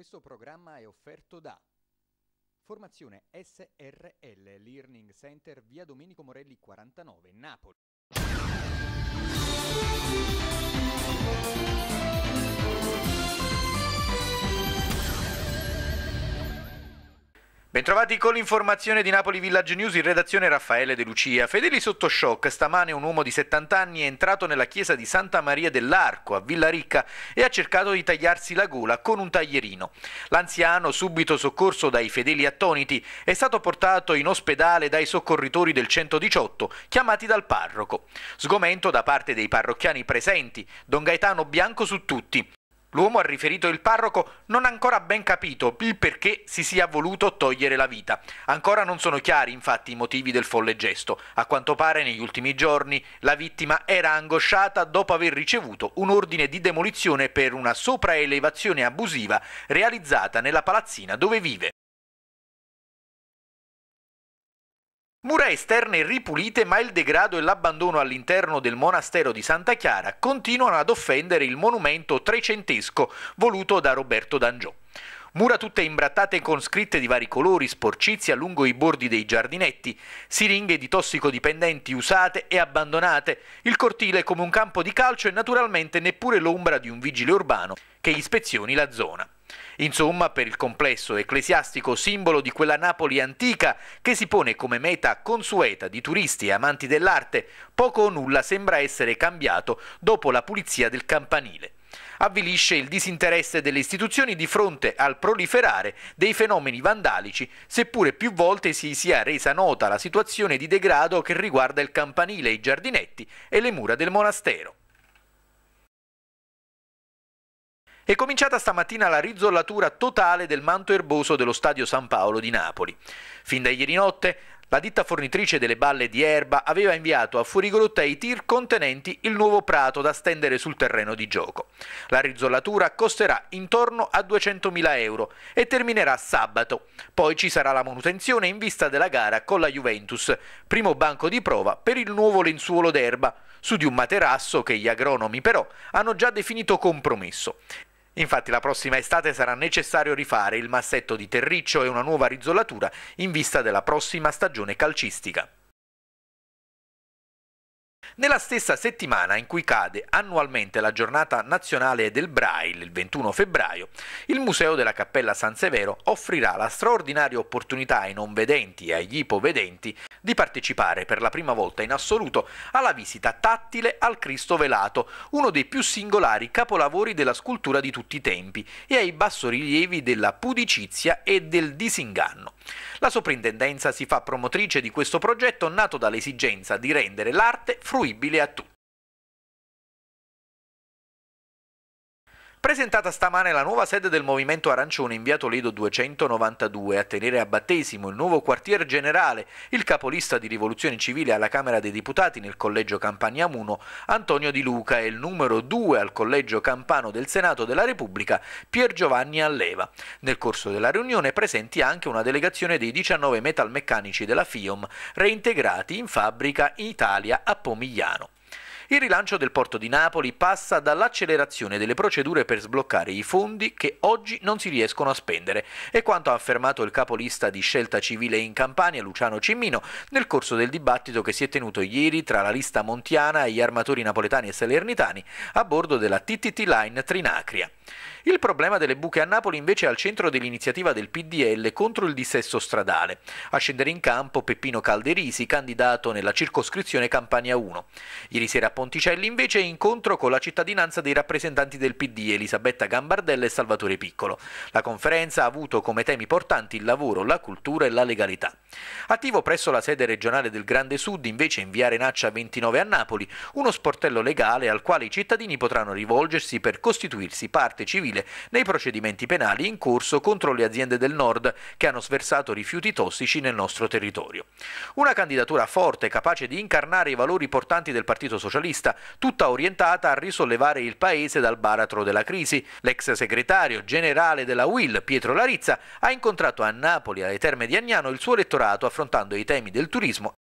Questo programma è offerto da Formazione SRL Learning Center via Domenico Morelli 49 Napoli. Bentrovati con l'informazione di Napoli Village News in redazione Raffaele De Lucia. Fedeli sotto shock, stamane un uomo di 70 anni è entrato nella chiesa di Santa Maria dell'Arco a Villa Ricca e ha cercato di tagliarsi la gola con un taglierino. L'anziano, subito soccorso dai fedeli attoniti, è stato portato in ospedale dai soccorritori del 118 chiamati dal parroco. Sgomento da parte dei parrocchiani presenti, Don Gaetano Bianco su tutti. L'uomo ha riferito il parroco non ancora ben capito il perché si sia voluto togliere la vita. Ancora non sono chiari infatti i motivi del folle gesto. A quanto pare negli ultimi giorni la vittima era angosciata dopo aver ricevuto un ordine di demolizione per una sopraelevazione abusiva realizzata nella palazzina dove vive. Mura esterne ripulite, ma il degrado e l'abbandono all'interno del monastero di Santa Chiara continuano ad offendere il monumento trecentesco voluto da Roberto D'Angiò. Mura tutte imbrattate con scritte di vari colori, sporcizia lungo i bordi dei giardinetti, siringhe di tossicodipendenti usate e abbandonate, il cortile come un campo di calcio e naturalmente neppure l'ombra di un vigile urbano che ispezioni la zona. Insomma, per il complesso ecclesiastico simbolo di quella Napoli antica che si pone come meta consueta di turisti e amanti dell'arte, poco o nulla sembra essere cambiato dopo la pulizia del campanile. Avvilisce il disinteresse delle istituzioni di fronte al proliferare dei fenomeni vandalici, seppure più volte si sia resa nota la situazione di degrado che riguarda il campanile, i giardinetti e le mura del monastero. È cominciata stamattina la rizzollatura totale del manto erboso dello Stadio San Paolo di Napoli. Fin da ieri notte la ditta fornitrice delle balle di erba aveva inviato a Furigolotta i tir contenenti il nuovo prato da stendere sul terreno di gioco. La rizzollatura costerà intorno a 200.000 euro e terminerà sabato. Poi ci sarà la manutenzione in vista della gara con la Juventus, primo banco di prova per il nuovo lenzuolo d'erba, su di un materasso che gli agronomi però hanno già definito compromesso. Infatti la prossima estate sarà necessario rifare il massetto di terriccio e una nuova rizzolatura in vista della prossima stagione calcistica. Nella stessa settimana in cui cade annualmente la giornata nazionale del Braille, il 21 febbraio, il Museo della Cappella San Severo offrirà la straordinaria opportunità ai non vedenti e agli ipovedenti di partecipare per la prima volta in assoluto alla visita tattile al Cristo velato, uno dei più singolari capolavori della scultura di tutti i tempi, e ai bassorilievi della pudicizia e del disinganno. La soprintendenza si fa promotrice di questo progetto nato dall'esigenza di rendere l'arte fruibile fruibile a tutti. Presentata stamane la nuova sede del Movimento Arancione in via Toledo 292, a tenere a battesimo il nuovo quartier generale, il capolista di Rivoluzione Civile alla Camera dei Deputati nel Collegio Campania 1, Antonio Di Luca, e il numero 2 al Collegio Campano del Senato della Repubblica, Pier Giovanni Alleva. Nel corso della riunione presenti anche una delegazione dei 19 metalmeccanici della FIOM, reintegrati in fabbrica in Italia a Pomigliano. Il rilancio del porto di Napoli passa dall'accelerazione delle procedure per sbloccare i fondi che oggi non si riescono a spendere. È quanto ha affermato il capolista di Scelta Civile in Campania, Luciano Cimmino, nel corso del dibattito che si è tenuto ieri tra la lista montiana e gli armatori napoletani e salernitani a bordo della TTT Line Trinacria. Il problema delle buche a Napoli invece è al centro dell'iniziativa del PDL contro il dissesto stradale. A scendere in campo Peppino Calderisi, candidato nella circoscrizione Campania 1. Ieri sera a Ponticelli invece incontro con la cittadinanza dei rappresentanti del PD Elisabetta Gambardella e Salvatore Piccolo. La conferenza ha avuto come temi portanti il lavoro, la cultura e la legalità. Attivo presso la sede regionale del Grande Sud, invece in via Arenaccia 29 a Napoli, uno sportello legale al quale i cittadini potranno rivolgersi per costituirsi parte parte civile nei procedimenti penali in corso contro le aziende del Nord che hanno sversato rifiuti tossici nel nostro territorio. Una candidatura forte, capace di incarnare i valori portanti del Partito Socialista, tutta orientata a risollevare il Paese dal baratro della crisi. L'ex segretario generale della UIL, Pietro Larizza, ha incontrato a Napoli, alle Terme di Agnano, il suo elettorato affrontando i temi del turismo